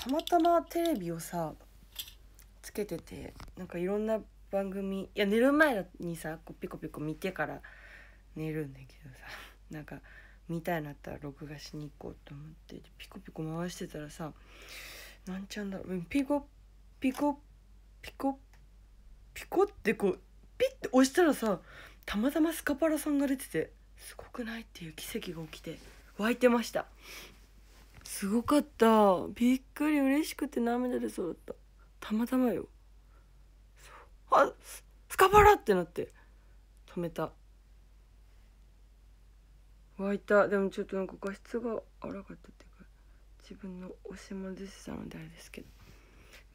たまたまテレビをさつけててなんかいろんな番組いや寝る前にさこうピコピコ見てから寝るんだけどさ なんか見たいなったら録画しに行こうと思ってピコピコ回してたらさなんちゃんだろピコピコピコピコってこうピッて押したらさたまたまスカパラさんが出ててすごくないっていう奇跡が起きて湧いてました。すごかったびっくり嬉しくて涙出そうだったたまたまよあスカバラってなって止めた湧いたでもちょっとなんか画質が荒かったっていうか自分のおしも出しさのであれですけど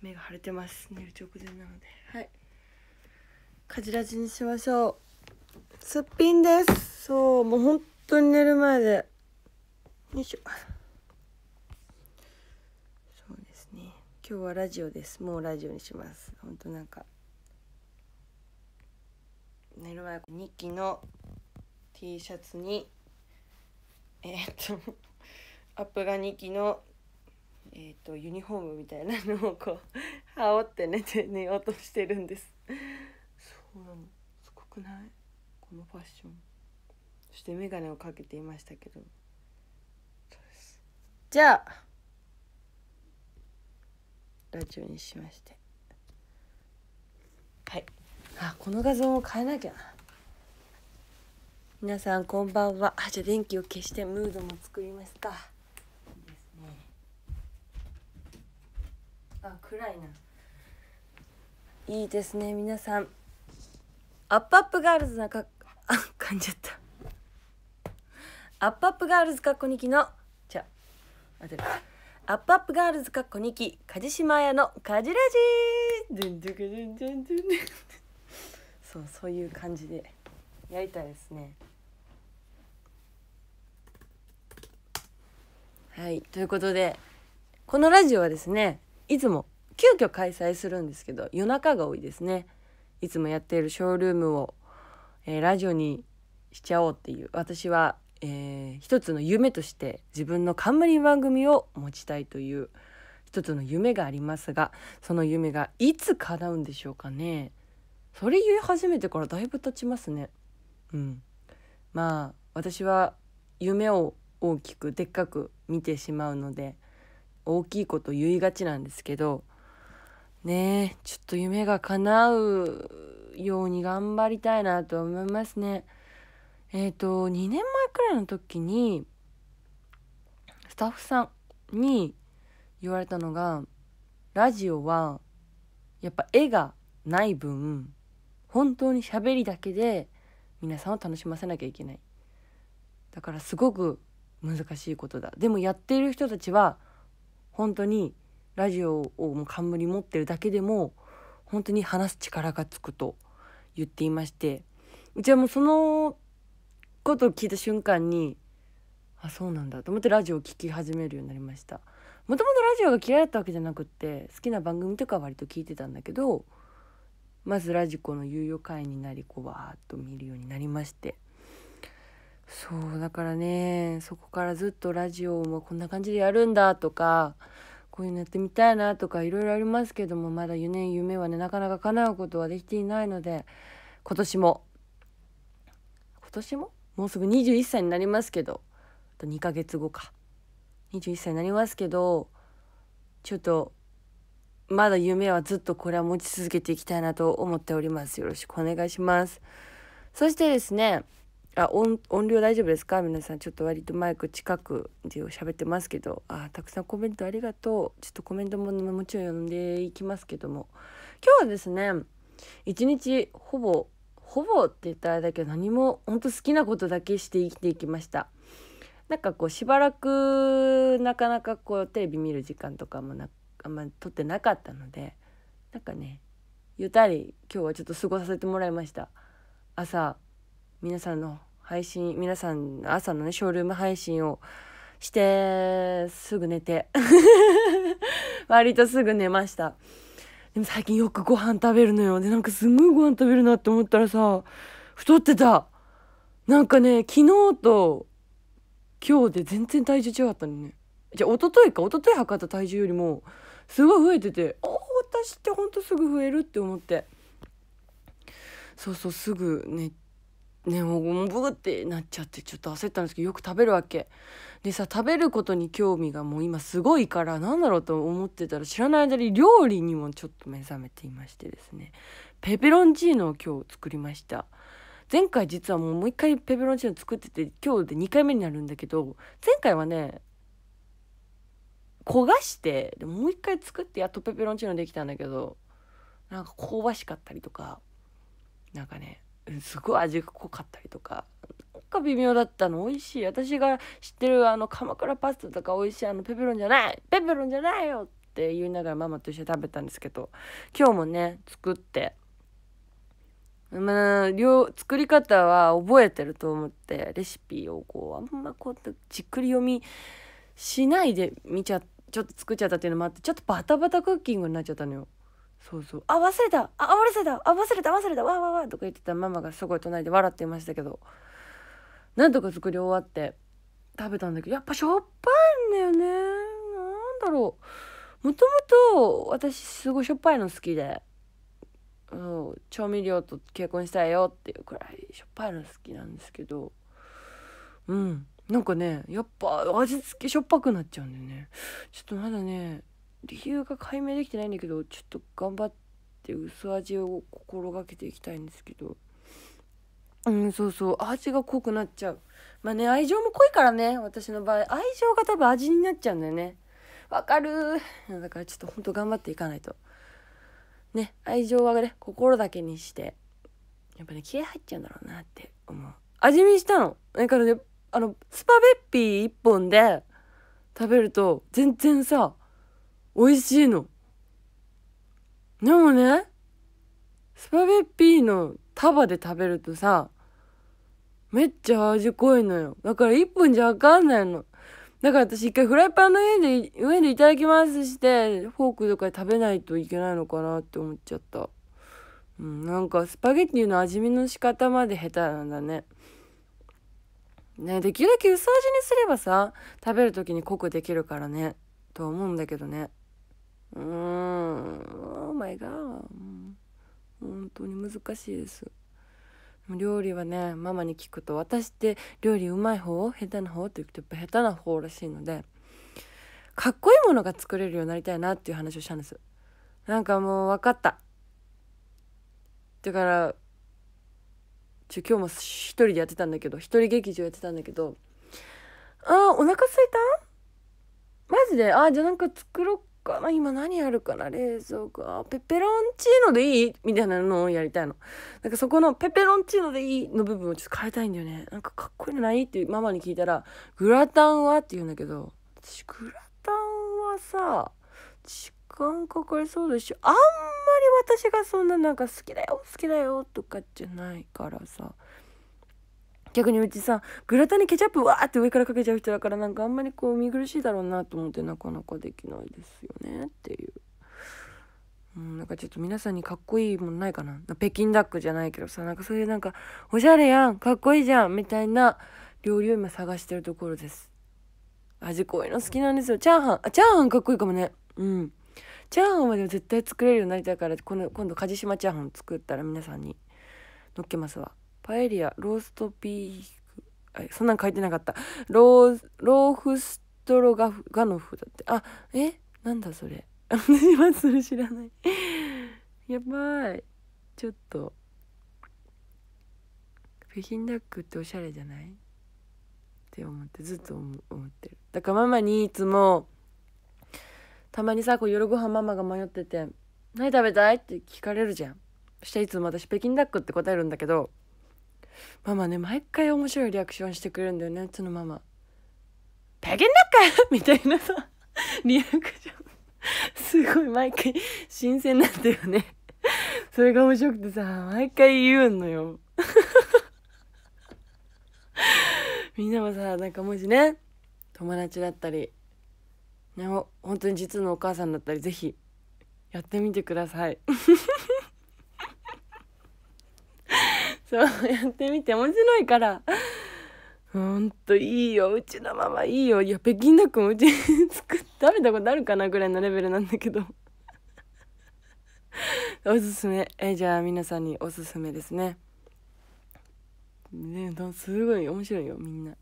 目が腫れてます寝る直前なのではいかじらじにしましょうすっぴんですそうもう本当に寝る前でよいしょ今日はラジオですもうラジオにしますほんとなんか寝る前2記の T シャツにえー、っとアップが2期のえー、っとユニフォームみたいなのをこう羽織って寝て寝ようとしてるんですそうなのすごくないこのファッションそして眼鏡をかけていましたけどじゃあラジオにしましてはいあこの画像も変えなきゃな皆さんこんばんはあじゃあ電気を消してムードも作りますかいいですねあ暗いないいですね皆さんアップアップガールズなかあ噛んじゃったアップアップガールズかっこにきのじゃあ待てるアップアップガールズかっこ2期梶島屋のカジラジそうそういう感じでやりたいですねはいということでこのラジオはですねいつも急遽開催するんですけど夜中が多いですねいつもやっているショールームを、えー、ラジオにしちゃおうっていう私はえー、一つの夢として自分の冠番組を持ちたいという一つの夢がありますがその夢がいつ叶うんでしょうかねそれ言い始めてからだいぶ経ちますねうんまあ私は夢を大きくでっかく見てしまうので大きいこと言いがちなんですけどねえちょっと夢が叶うように頑張りたいなと思いますね。えっ、ー、と2年前くらいの時にスタッフさんに言われたのがラジオはやっぱ絵がない分本当に喋りだけで皆さんを楽しませなきゃいけないだからすごく難しいことだでもやっている人たちは本当にラジオをもう冠持ってるだけでも本当に話す力がつくと言っていましてじゃあもうそのことを聞いた瞬間にあそうなんだと思ってラジオを聴き始めるようになりましたもともとラジオが嫌いだったわけじゃなくって好きな番組とかは割と聞いてたんだけどまずラジコの有料会員になりこうわーっと見るようになりましてそうだからねそこからずっとラジオもこんな感じでやるんだとかこういうのやってみたいなとかいろいろありますけどもまだ夢夢はねなかなか叶うことはできていないので今年も今年ももうすぐ21歳になりますけどあと2ヶ月後か21歳になりますけどちょっとまだ夢はずっとこれは持ち続けていきたいなと思っておりますよろしくお願いしますそしてですねあ音量大丈夫ですか皆さんちょっと割とマイク近くで喋ってますけどあたくさんコメントありがとうちょっとコメントももちろん読んでいきますけども今日はですね一日ほぼほぼって言ったらあれだけど何も本当好きなことだけして生きていきました。なんかこうしばらくなかなかこうテレビ見る時間とかもなあんまり取ってなかったのでなんかねゆったり今日はちょっと過ごさせてもらいました朝皆さんの配信皆さんの朝のねショールーム配信をしてすぐ寝て 割とすぐ寝ましたでも最近よくご飯食べるのよでなんかすごいご飯食べるなって思ったらさ太ってたなんかね昨日と今日で全然体重違ったのねじゃあ一昨日か一昨日測った体重よりもすごい増えてておお私ってほんとすぐ増えるって思ってそうそうすぐねねもうブってなっちゃってちょっと焦ったんですけどよく食べるわけでさ食べることに興味がもう今すごいから何だろうと思ってたら知らない間に料理にもちょっと目覚めていましてですねペペロンチーノを今日作りました前回実はもうもう一回ペペロンチーノ作ってて今日で2回目になるんだけど前回はね焦がしてでもう一回作ってやっとペペロンチーノできたんだけどなんか香ばしかったりとかなんかねすごい味が濃かったりとかなんか微妙だったの美味しい私が知ってるあの鎌倉パスタとか美味しいあのペペロンじゃないペペロンじゃないよって言いながらママと一緒に食べたんですけど今日もね作ってまあ、量作り方は覚えてると思ってレシピをこうあんまこうじっくり読みしないで見ちゃちょっと作っちゃったっていうのもあってちょっとバタバタクッキングになっちゃったのよ。そうそう「あ忘れたあ忘れたあ忘れた忘れたわわわ」とか言ってたママがすごい隣で笑っていましたけどなんとか作り終わって食べたんだけどやっぱしょっぱいんだよねなんだろうもともと私すごいしょっぱいの好きで調味料と結婚したいよっていうくらいしょっぱいの好きなんですけどうんなんかねやっぱ味付けしょっぱくなっちゃうんだよねちょっとまだね理由が解明できてないんだけどちょっと頑張って薄味を心がけていきたいんですけどうんそうそう味が濃くなっちゃうまあね愛情も濃いからね私の場合愛情が多分味になっちゃうんだよねわかるだからちょっとほんと頑張っていかないとね愛情はね心だけにしてやっぱね気合入っちゃうんだろうなって思う味見したのだからねあのスパベッピー1本で食べると全然さ美味しいの。でもね、スパゲッティの束で食べるとさ、めっちゃ味濃いのよ。だから1分じゃわかんないの。だから私一回フライパンの上で、上でいただきますして、フォークとかで食べないといけないのかなって思っちゃった。うん、なんかスパゲッティの味見の仕方まで下手なんだね。ね、できるだけ薄味にすればさ、食べる時に濃くできるからね、と思うんだけどね。うーん、オーマイガー。本当に難しいです。料理はね、ママに聞くと、私って料理うまい方下手な方って言うとやっぱ下手な方らしいので、かっこいいものが作れるようになりたいなっていう話をしたんです。なんかもう分かった。だから、ちょ今日も一人でやってたんだけど、一人劇場やってたんだけど、あー、お腹すいたマジであー、じゃあなんか作ろっかな今何やるかな冷蔵庫。ペペロンチーノでいいみたいなのをやりたいの。なんかそこのペペロンチーノでいいの部分をちょっと変えたいんだよね。なんかかっこいいのないってママに聞いたら、グラタンはって言うんだけど、私グラタンはさ、時間かかりそうだし、あんまり私がそんななんか好きだよ、好きだよとかじゃないからさ。逆にうちさグラタンにケチャップわーって上からかけちゃう人だからなんかあんまりこう見苦しいだろうなと思ってなかなかできないですよねっていう、うん、なんかちょっと皆さんにかっこいいもんないかな北京ダックじゃないけどさなんかそういうなんかおしゃれやんかっこいいじゃんみたいな料理を今探してるところです味濃いの好きなんですよチャーハンあチャーハンかっこいいかもねうんチャーハンはでも絶対作れるようになりたいからこの今度梶島チャーハン作ったら皆さんにのっけますわ。パエリア、ローストビーフ、そんなん書いてなかった。ロー、ローフストロガフ、ガノフだって。あ、えなんだそれ。私はそれ知らない。やばい。ちょっと。北京ダックっておしゃれじゃないって思ってずっと思ってるだからママにいつもたまにさこう夜ご飯ママが迷ってて「何食べたい?」って聞かれるじゃんそしていつも私北京ダックって答えるんだけどママね毎回面白いリアクションしてくれるんだよねそのママ「ペゲンだっか!」みたいなさ リアクションすごい毎回新鮮なんだよねそれが面白くてさ毎回言うのよ みんなもさなんかもしね友達だったりね本当に実のお母さんだったり是非やってみてくださいそうやってみて面白いからほんといいようちのママいいよいや北京ダックもうち作って食べたことあるかなぐらいのレベルなんだけど おすすめえじゃあ皆さんにおすすめですねねすごい面白いよみんな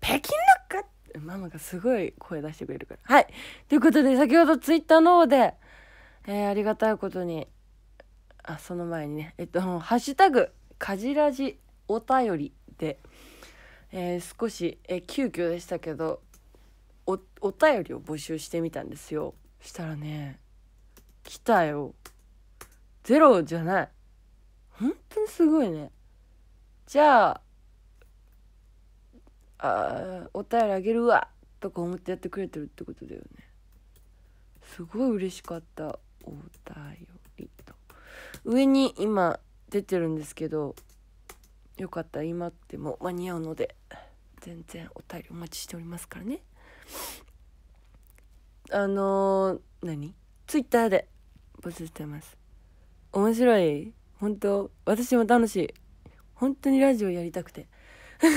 北京ダックってママがすごい声出してくれるからはいということで先ほどツイッターの方で、えー、ありがたいことにあその前にねえっと「ハッシュタグかじらじお便りで、えー、少し、えー、急遽でしたけどおお便りを募集してみたんですよしたらね来たよゼロじゃない本当にすごいねじゃああお便りあげるわとか思ってやってくれてるってことだよねすごい嬉しかったお便りと上に今出てるんですけどよかったら今っても間に合うので全然お便りお待ちしておりますからねあのー、何ツイッターで募集してます面白い本当私も楽しい本当にラジオやりたくて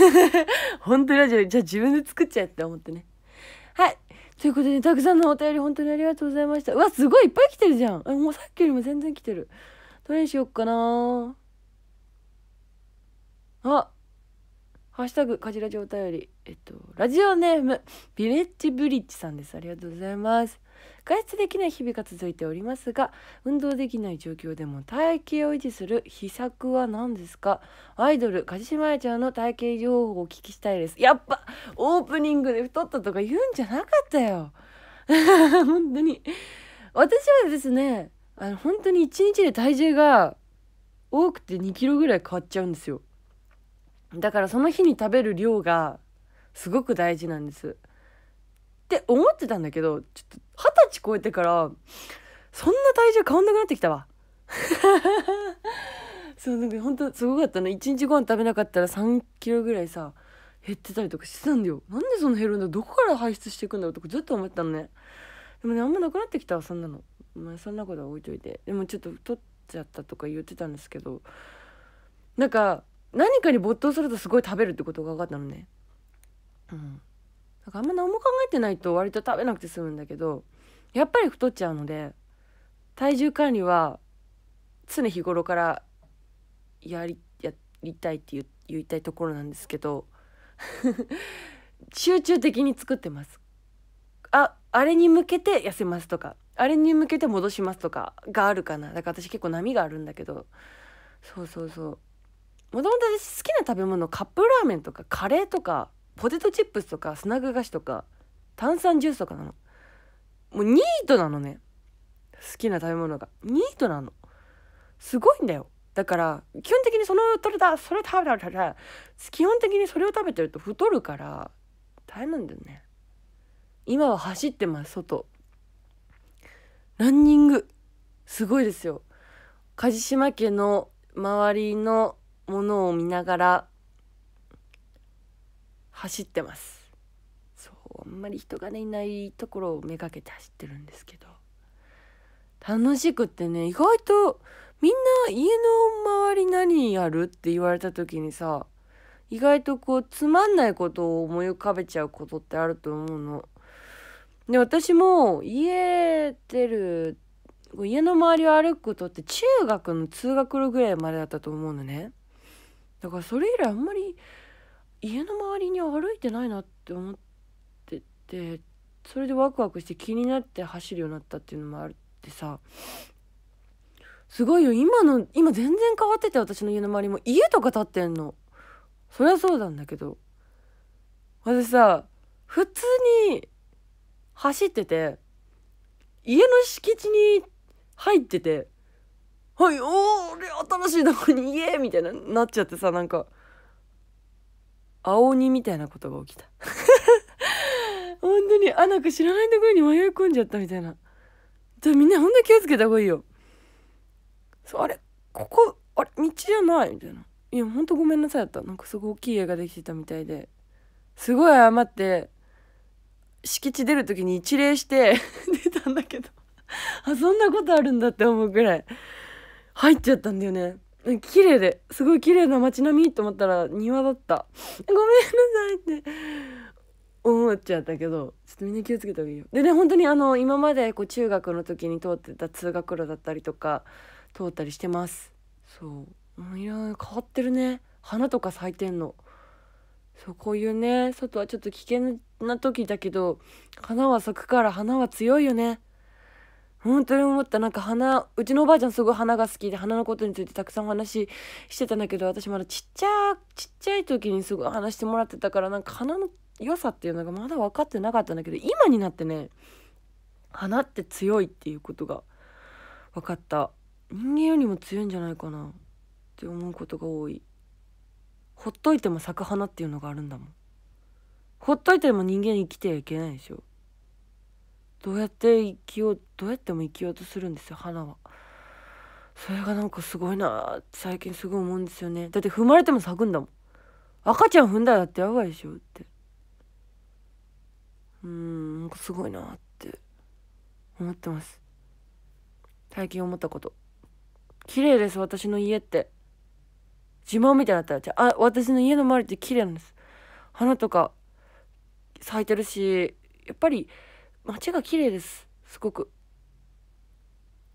本当にラジオじゃあ自分で作っちゃえって思ってねはいということでたくさんのお便り本当にありがとうございましたうわすごいいっぱい来てるじゃんもうさっきよりも全然来てるどれにしよっかなあハッシュタグかじらじお便り。えっと、ラジオネーム、ビレッジブリッジさんです。ありがとうございます。外出できない日々が続いておりますが、運動できない状況でも体型を維持する秘策は何ですかアイドル、梶島彩ちゃんの体型情報をお聞きしたいです。やっぱ、オープニングで太ったとか言うんじゃなかったよ。本当に。私はですね、あの本当に1日で体重が多くて2キロぐらい変わっちゃうんですよだからその日に食べる量がすごく大事なんですって思ってたんだけどちょっと二十歳超えてからそんな体重変わんなくなってきたわ そうなんかほんすごかったの1日ご飯食べなかったら3キロぐらいさ減ってたりとかしてたんだよなんでそんな減るんだどこから排出していくんだろうとかずっと思ってたのねでもねあんまなくなってきたそんなのまあそんなことは置いといてでもちょっと太っちゃったとか言ってたんですけどなんか何かに没頭するとすごい食べるってことが分かったのねうんなかあんま何も考えてないと割と食べなくて済むんだけどやっぱり太っちゃうので体重管理は常日頃からやりやりたいって言いたいところなんですけど 集中的に作ってますああれに向けて痩せますとかあれに向けて戻しますとかがあるかなだから私結構波があるんだけどそうそうそうもともと私好きな食べ物カップラーメンとかカレーとかポテトチップスとかスナック菓子とか炭酸ジュースとかなのもうニートなのね好きな食べ物がニートなのすごいんだよだから基本的にその取れたそれ食べたら基本的にそれを食べてると太るから大変なんだよね今は走ってます外ランニングすごいですよ梶島家の周りのものを見ながら走ってますそうあんまり人がねいないところをめがけて走ってるんですけど楽しくってね意外とみんな家の周り何やるって言われた時にさ意外とこうつまんないことを思い浮かべちゃうことってあると思うの。で私も家出る家の周りを歩くことって中学の通学路ぐらいまでだったと思うのねだからそれ以来あんまり家の周りに歩いてないなって思っててそれでワクワクして気になって走るようになったっていうのもあってさすごいよ今の今全然変わってて私の家の周りも家とか建ってんのそりゃそうなんだけど私さ普通に走ってて、家の敷地に入ってて、はい、おー、新しいとこに家みたいな、なっちゃってさ、なんか、青鬼みたいなことが起きた。本当に、あ、なんか知らないところに迷い込んじゃったみたいな。じゃみんなほんと気をつけた方がいいよ。そう、あれ、ここ、あれ、道じゃないみたいな。いや、ほんとごめんなさいだった。なんかすごい大きい家ができてたみたいで。すごい謝って、敷地出る時に一礼して 出たんだけどあそんなことあるんだって思うぐらい入っちゃったんだよね綺麗ですごい綺麗な街並みと思ったら庭だったごめんなさいって思っちゃったけどちょっとみんな気をつけた方がいいよでね本当にあの今までこう中学の時に通ってた通学路だったりとか通ったりしてますそういや変わってるね花とか咲いてんのそうこういうね外はちょっと危険な時だけど花は咲くから花は強いよね本当に思ったなんか花うちのおばあちゃんすごい花が好きで花のことについてたくさんお話してたんだけど私まだちっちゃちっちゃい時にすごい話してもらってたからなんか花の良さっていうのがまだ分かってなかったんだけど今になってね花って強いっていうことが分かった人間よりも強いんじゃないかなって思うことが多い。ほっといても咲く花っていうのがあるんだもんほっといても人間生きてはいけないでしょどうやって生きようどうやっても生きようとするんですよ花はそれがなんかすごいなって最近すごい思うんですよねだって踏まれても咲くんだもん赤ちゃん踏んだらってやばいでしょってうんなんかすごいなって思ってます最近思ったこと綺麗です私の家って自慢みたいになったらじゃあ私の家の周りって綺麗なんです花とか咲いてるしやっぱり街が綺麗ですすごく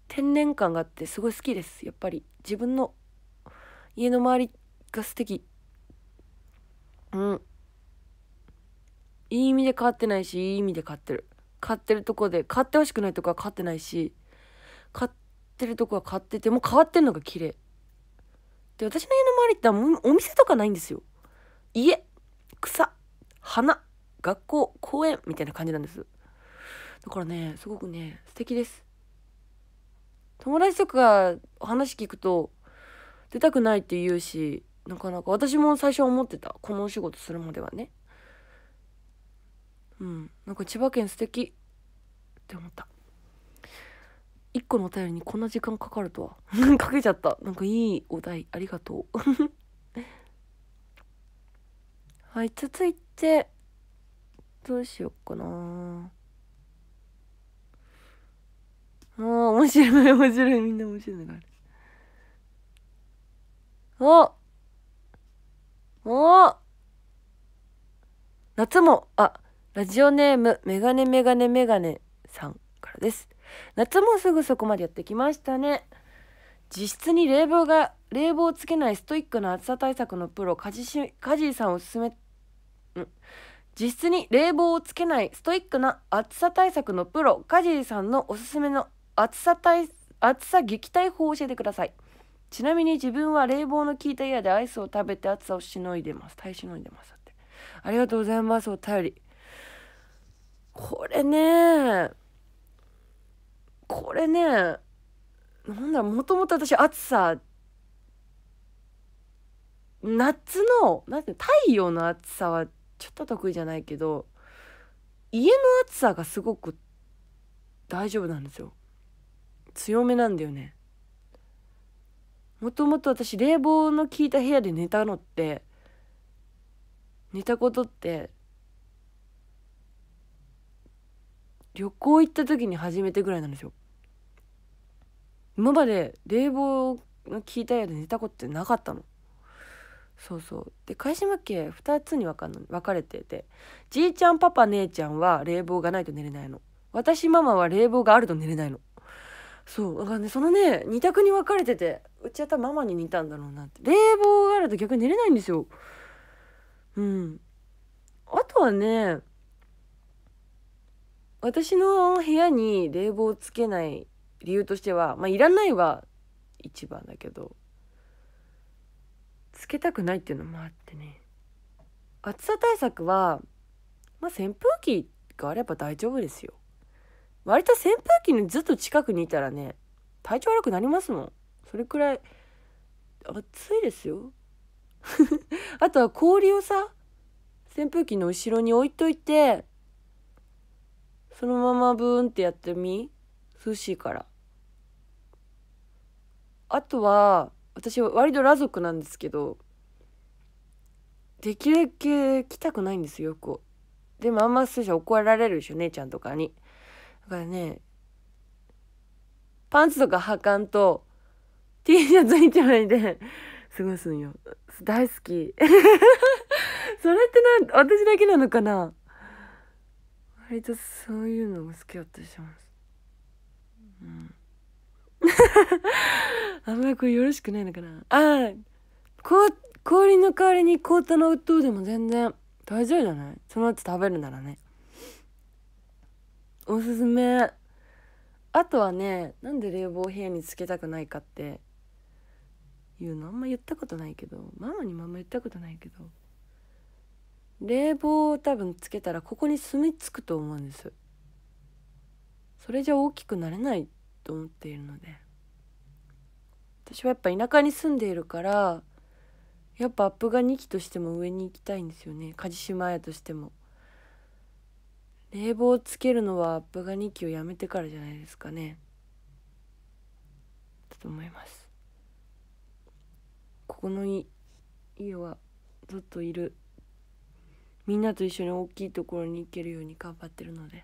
天然感があってすごい好きですやっぱり自分の家の周りが素敵うんいい意味で変わってないしいい意味で変わってる買ってるとこで買ってほしくないとこは買ってないし買ってるとこは買ってても変わってんのが綺麗で、私の家の周りってお店とかないんですよ。家、草、花、学校、公園みたいな感じなんです。だからね、すごくね、素敵です。友達とか話聞くと、出たくないって言うし、なかなか私も最初思ってた。このお仕事するまではね。うん。なんか千葉県素敵って思った。1個のお便りにこんな時間かかるとは かけちゃったなんかいいお題ありがとう はい続いてどうしようかなあ面白い面白いみんな面白いのがあるおお夏もあラジオネームメガネメガネメガネさんからです夏もすぐそこまでやってきましたね。実質に冷房が、冷房をつけないストイックな暑さ対策のプロ、カジシカジさんおすすめ、ん実質に冷房をつけないストイックな暑さ対策のプロ、カジーさんのおすすめの暑さ対、暑さ撃退法を教えてください。ちなみに自分は冷房の効いた家でアイスを食べて暑さをしのいでます。耐えしのいでます。って。ありがとうございます、お便り。これね、これねなんだろうもともと私暑さ夏のなんて太陽の暑さはちょっと得意じゃないけど家の暑さがすごく大丈夫なんですよ強めなんだよねもともと私冷房の効いた部屋で寝たのって寝たことって旅行行った時に初めてぐらいなんですよ今まで冷房の効いたよで寝たことってなかったのそうそうで返し負け2つに分かん分かれててじいちゃんパパ姉ちゃんは冷房がないと寝れないの私ママは冷房があると寝れないのそうだからねそのね2択に分かれててうちはた分ママに似たんだろうなって冷房があると逆に寝れないんですようんあとはね私の部屋に冷房つけない理由としては、まあ、いらないは一番だけどつけたくないっていうのもあってね暑さ対策は、まあ、扇風機があれば大丈夫ですよ割と扇風機にずっと近くにいたらね体調悪くなりますもんそれくらい暑いですよ あとは氷をさ扇風機の後ろに置いといてそのままブーンってやってみ涼しいからあとは私は割と裸族なんですけどできるだけ着たくないんですよよくでもあんまそうしたら怒られるでしょ姉ちゃんとかにだからねパンツとか履かんと T シャツな枚で過ごすんよ大好き それってな私だけなのかな割とそういうのが好きだったりしますうん あんまりこれよろしくないのかなあこ氷の代わりに凍ったのとうでも全然大丈夫じゃないその後食べるならねおすすめあとはねなんで冷房部屋につけたくないかっていうのあんま言ったことないけどママにもあんま言ったことないけど冷房を多分つけたらここに住み着くと思うんですそれじゃ大きくなれないと思っているので私はやっぱ田舎に住んでいるからやっぱアップが2期としても上に行きたいんですよね梶島屋としても冷房をつけるのはアップが2期をやめてからじゃないですかねだと思いますここの家はずっといるみんなと一緒に大きいところに行けるように頑張ってるのでっ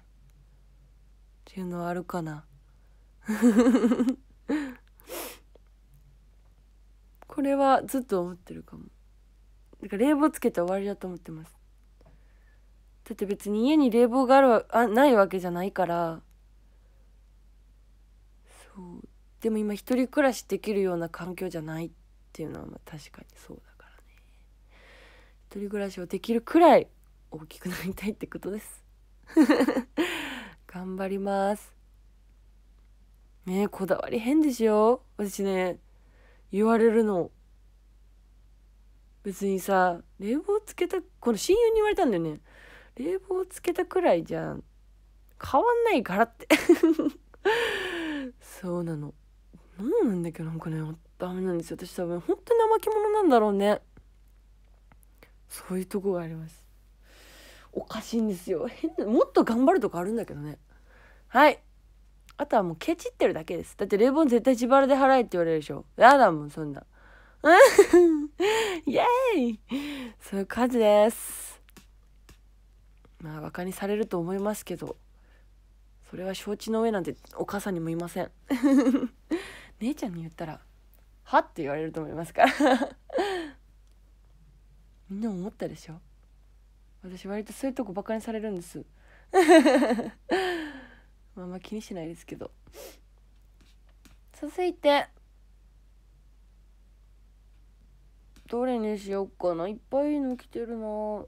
ていうのはあるかな これはずっと思ってるかもだから冷房つけて終わりだと思ってますだって別に家に冷房があるあないわけじゃないからそうでも今一人暮らしできるような環境じゃないっていうのはまあ確かにそうだからね一人暮らしをできるくらい大きくなりたいってことです 頑張りますねこだわり変ですよ私ね言われるの別にさ冷房つけたこの親友に言われたんだよね冷房つけたくらいじゃん変わんないからって そうなの何なんだけどなんかねダメなんですよ私多分本当に怠け者なんだろうねそういうとこがありますおかしいんですよ変なもっと頑張るとかあるんだけどねはいあとはもうケチってるだけです。だってレボン絶対自腹で払えって言われるでしょ。やだもん、そんな。イエーイそういう感じです。まあ、馬鹿にされると思いますけど、それは承知の上なんてお母さんにもいません。姉ちゃんに言ったら、はって言われると思いますから みんな思ったでしょ私割とそういうとこ馬鹿にされるんです。まあまあ気にしないですけど続いてどれにしよっかないっぱいの来てるな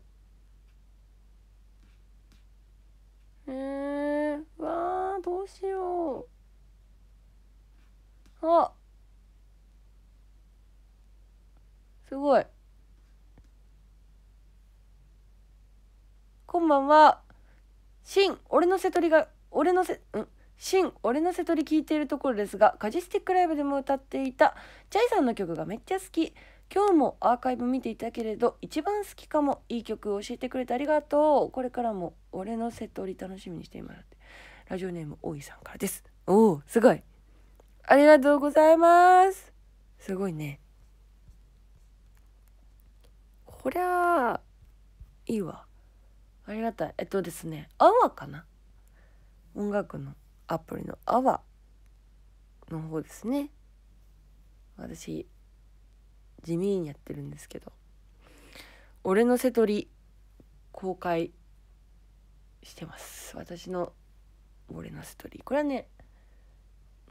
えー、うわあどうしようあすごいこんばんはしん俺の瀬とりが俺のせ、ん新俺の瀬戸り聞いているところですが、カジスティックライブでも歌っていた、チャイさんの曲がめっちゃ好き。今日もアーカイブ見ていたけれど、一番好きかも。いい曲を教えてくれてありがとう。これからも俺の瀬戸り楽しみにしています。ラジオネーム、大井さんからです。おお、すごい。ありがとうございます。すごいね。こりゃあ、いいわ。ありがたい。えっとですね、わかな音楽のアプリの「アワの方ですね私地味にやってるんですけど「俺の瀬取り」公開してます私の「俺の瀬取り」これはね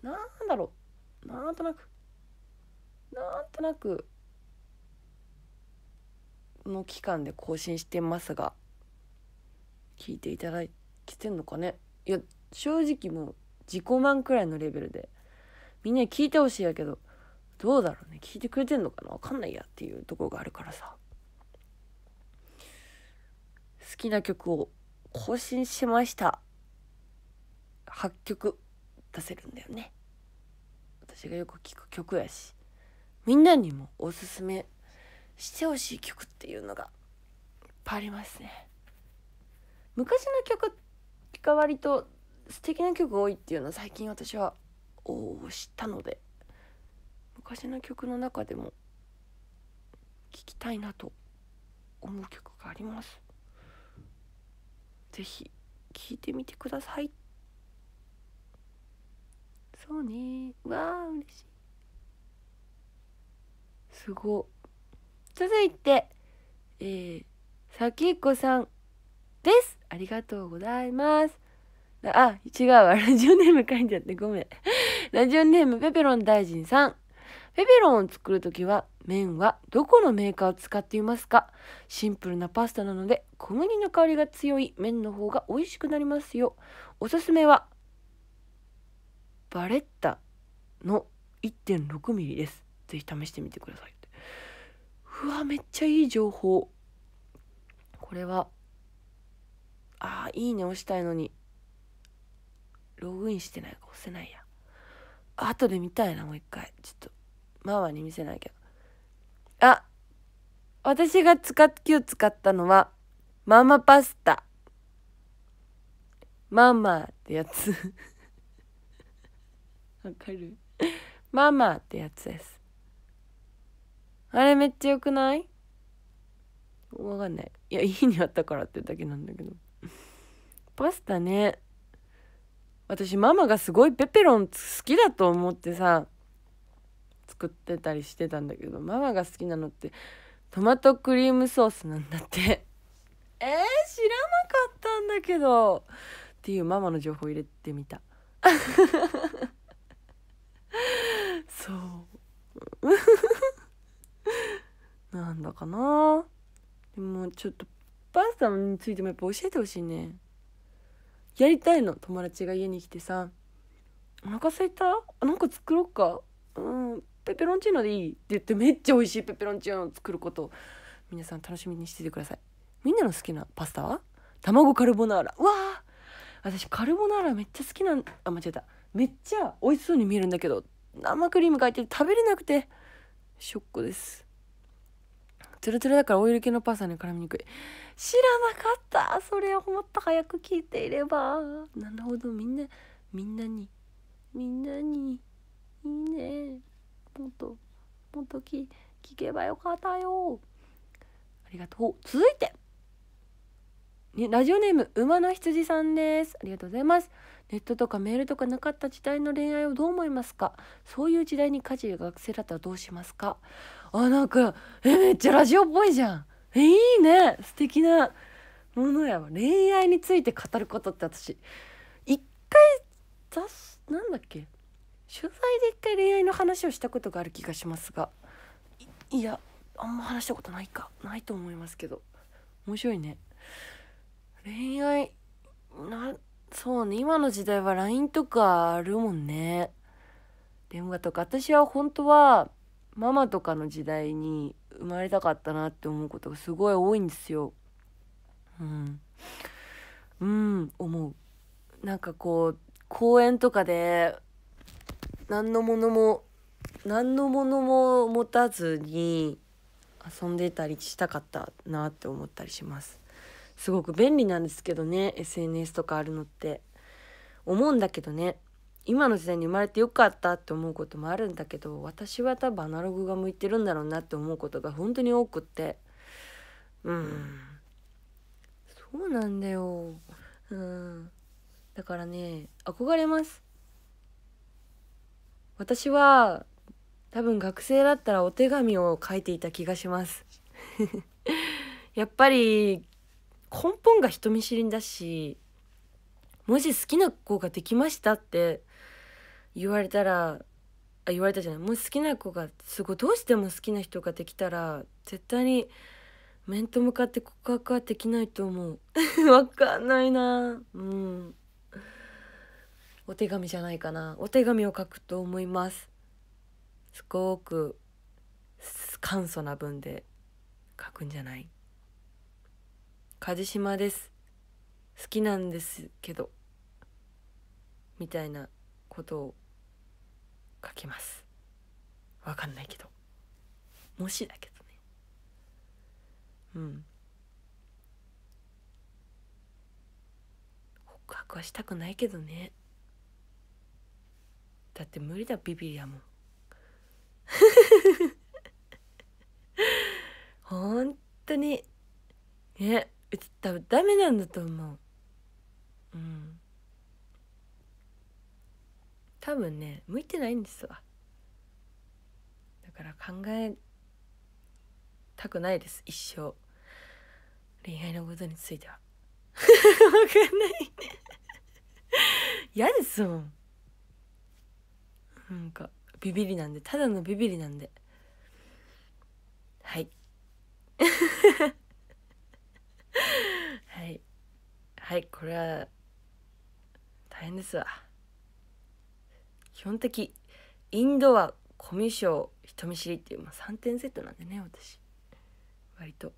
なんだろうなんとなくなんとなくの期間で更新してますが聞いていただいてんのかねいや正直もう自己満くらいのレベルでみんなに聞いてほしいやけどどうだろうね聞いてくれてんのかな分かんないやっていうとこがあるからさ好きな曲を更新しました8曲出せるんだよね私がよく聴く曲やしみんなにもおすすめしてほしい曲っていうのがいっぱいありますね昔の曲ってが割と素敵な曲多いっていうのは最近私は知ったので昔の曲の中でも聴きたいなと思う曲があります。ぜひ聴いてみてください。そうねわあ嬉しい。すご続いて、えー、さきこさんです。ありがとうございます。あ、違うわ。ラジオネーム書いてあって、ごめん。ラジオネームペペロン大臣さん。ペペロンを作るときは、麺はどこのメーカーを使っていますかシンプルなパスタなので、小麦の香りが強い麺の方が美味しくなりますよ。おすすめは、バレッタの1.6ミリです。ぜひ試してみてください。うわ、めっちゃいい情報。これはああ、いいね押したいのに。ログインしてないか押せないや。後で見たいな、もう一回。ちょっと、ママに見せないけど。あ私が使っ、今日使ったのは、ママパスタ。ママってやつ。わかるママってやつです。あれめっちゃ良くないわかんない。いや、いいにあったからってだけなんだけど。パスタね私ママがすごいペペロン好きだと思ってさ作ってたりしてたんだけどママが好きなのってトマトクリームソースなんだって えー、知らなかったんだけどっていうママの情報入れてみた そう なんだかなでもちょっとパスタについてもやっぱ教えてほしいねやりたいの友達が家に来てさ「お腹すいたなんか作ろうかうんペペロンチーノでいい」って言ってめっちゃ美味しいペペロンチーノを作ること皆さん楽しみにしててくださいみんなの好きなパスタは卵カルボナーラうわ私カルボナーラめっちゃ好きなんあ間違えためっちゃ美味しそうに見えるんだけど生クリームが入って食べれなくてショックですツルツルだからオイル系のパスタに絡みにくい知らなかったそれをもっと早く聞いていればなるほどみんなみんなにみんなにいいねもっともっと聞聞けばよかったよありがとう続いてラジオネーム馬の羊さんですありがとうございますネットとかメールとかなかった時代の恋愛をどう思いますかそういう時代に家事や学生だったらどうしますかあなんかえめっちゃラジオっぽいじゃんえいいね素敵なものやわ恋愛について語ることって私一回雑誌なんだっけ取材で一回恋愛の話をしたことがある気がしますがいやあんま話したことないかないと思いますけど面白いね恋愛なそうね今の時代は LINE とかあるもんね電話とか私は本当はママとかの時代に生まれたかったなって思うことがすごい多いんですよ。うん、うん、思う。なんかこう公園とかで何のものも何のものも持たずに遊んでたりしたかったなって思ったりします。すごく便利なんですけどね SNS とかあるのって思うんだけどね今の時代に生まれてよかったって思うこともあるんだけど私は多分アナログが向いてるんだろうなって思うことが本当に多くってうんそうなんだようんだからね憧れます私は多分学生だったらお手紙を書いていた気がします やっぱり根本が人見知りだしもし好きな子ができましたって言われたらあ言われたじゃないもう好きな子がすごいどうしても好きな人ができたら絶対に面と向かって告白はできないと思う わかんないなうんお手紙じゃないかなお手紙を書くと思いますすごく簡素な文で書くんじゃない梶島です好きなんですけどみたいなことを書きますわかんないけどもしだけどねうん告白はしたくないけどねだって無理だビビりやもん本当にねうち多分ダメなんだと思ううん多分ね向いてないんですわだから考えたくないです一生恋愛のことについては わかんない嫌ですもんなんかビビりなんでただのビビりなんではい はいはいこれは大変ですわ基本的インドはコミュ障人見知りっていう、まあ、3点セットなんでね私割と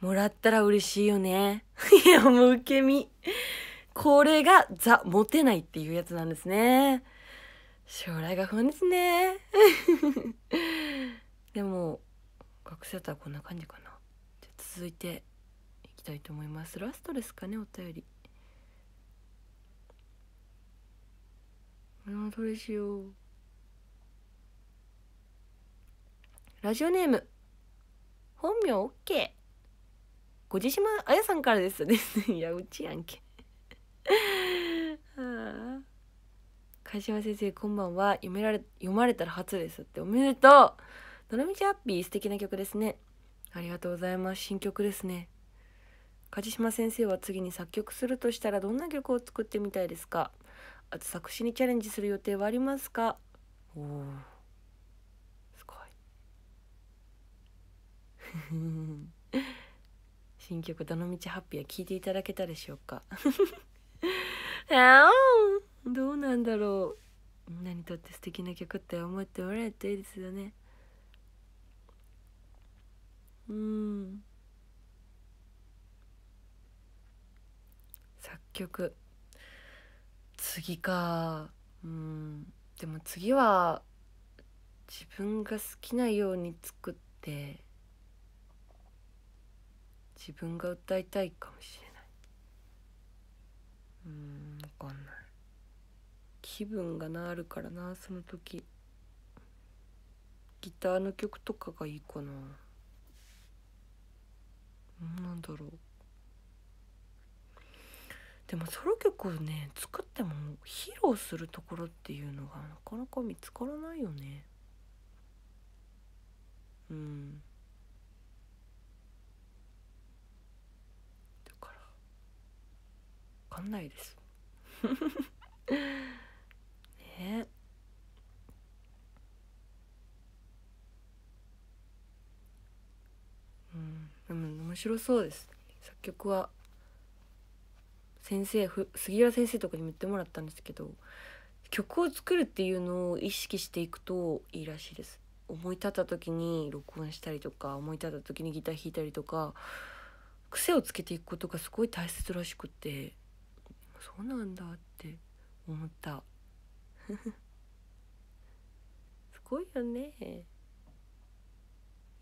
もらったら嬉しいよね いやもう受け身これがザモテないっていうやつなんですね将来が不安ですね でも学生だったらこんな感じかなじゃ続いていきたいと思いますラストですかねお便りあどれしようラジオネーム本名 OK ご自島あやさんからですです いやうちやんけは島 先生こんばんは読められ読まれたら初ですっておめでとうどのみちハッピー素敵な曲ですねありがとうございます新曲ですね梶島先生は次に作曲するとしたらどんな曲を作ってみたいですかあと作詞にチャレンジする予定はありますかおおすごい 新曲「どのみちハッピー」は聴いていただけたでしょうか あどうなんだろうみんなにとって素敵な曲って思ってもらえていいですよねうん作曲次かうんでも次は自分が好きなように作って自分が歌いたいかもしれないうん分かんない気分がなあるからなその時ギターの曲とかがいいかな何だろうでもソロ曲をね作っても披露するところっていうのがなかなか見つからないよねうんだから分かんないです ねうんでも面白そうです作曲は先生杉浦先生とかにも言ってもらったんですけど曲を作るっていうのを意識していくといいらしいです思い立った時に録音したりとか思い立った時にギター弾いたりとか癖をつけていくことがすごい大切らしくてそうなんだって思った すごいよね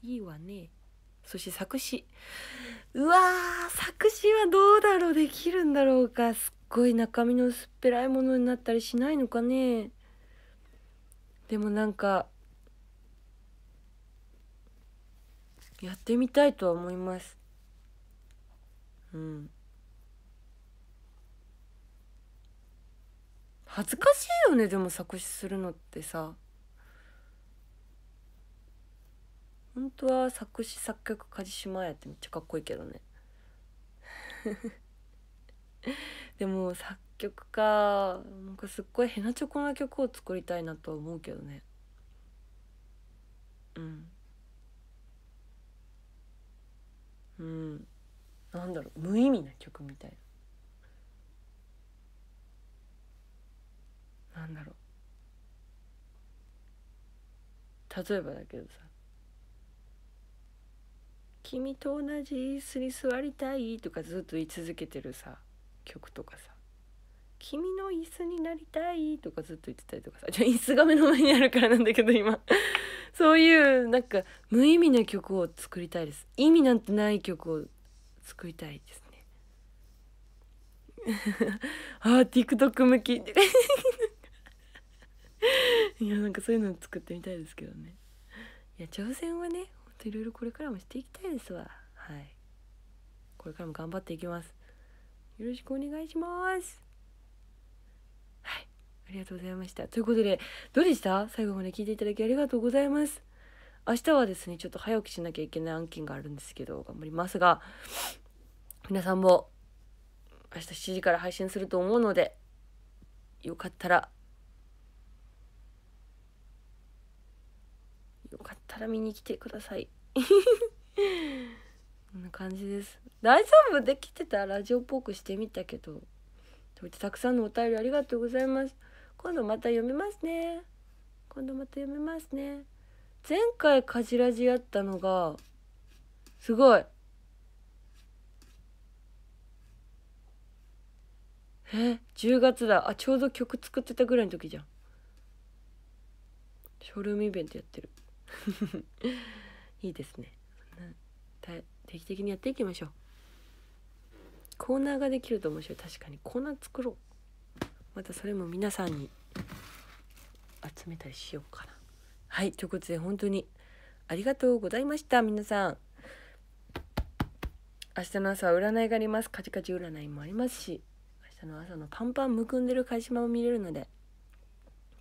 いいわねそして作詞うわ作詞はどうだろうできるんだろうかすっごい中身の薄っぺらいものになったりしないのかねでもなんかやってみたいとは思いますうん恥ずかしいよねでも作詞するのってさ本当は作詞作曲梶島やってめっちゃかっこいいけどね でも作曲かなんかすっごいヘナチョコな曲を作りたいなとは思うけどねうんうんなんだろう無意味な曲みたいななんだろう例えばだけどさ君と同じ椅子に座りたい」とかずっと言い続けてるさ曲とかさ「君の椅子になりたい」とかずっと言ってたりとかさじゃ椅子が目の前にあるからなんだけど今 そういうなんか無意味な曲を作りたいです意味なんてない曲を作りたいですね あー TikTok 向き いやなんかそういうの作ってみたいですけどねいや挑戦はねといろいろこれからもしていきたいですわはいこれからも頑張っていきますよろしくお願いしますはいありがとうございましたということでどうでした最後まで聞いていただきありがとうございます明日はですねちょっと早起きしなきゃいけない案件があるんですけど頑張りますが皆さんも明日7時から配信すると思うのでよかったらよかったら見に来てください こんな感じです大丈夫できてたラジオっぽくしてみたけどたくさんのお便りありがとうございます今度また読みますね今度また読みますね前回カジラジやったのがすごいえ10月だあちょうど曲作ってたぐらいの時じゃんショールームイベントやってる いいですね定期的にやっていきましょうコーナーができると面白い確かにコーナー作ろうまたそれも皆さんに集めたりしようかなはいということで本当にありがとうございました皆さん明日の朝は占いがありますカチカチ占いもありますし明日の朝のパンパンむくんでるカジマも見れるので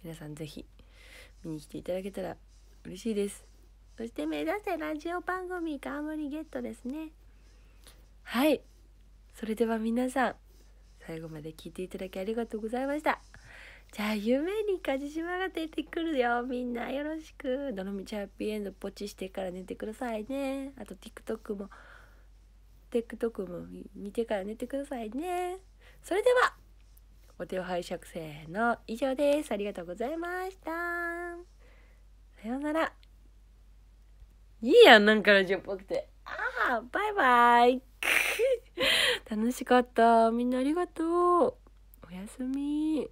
皆さん是非見に来ていただけたら嬉しいですそして目指せラジオ番組冠ゲットですねはいそれでは皆さん最後まで聞いていただきありがとうございましたじゃあ夢に梶島が出てくるよみんなよろしくどのみちハッピーエンドポチしてから寝てくださいねあと TikTok も TikTok も見てから寝てくださいねそれではお手を拝借せーの以上ですありがとうございましたさようなら。いいやん、なんかラジオっぽくて。ああ、バイバイ。楽しかった。みんなありがとう。おやすみ。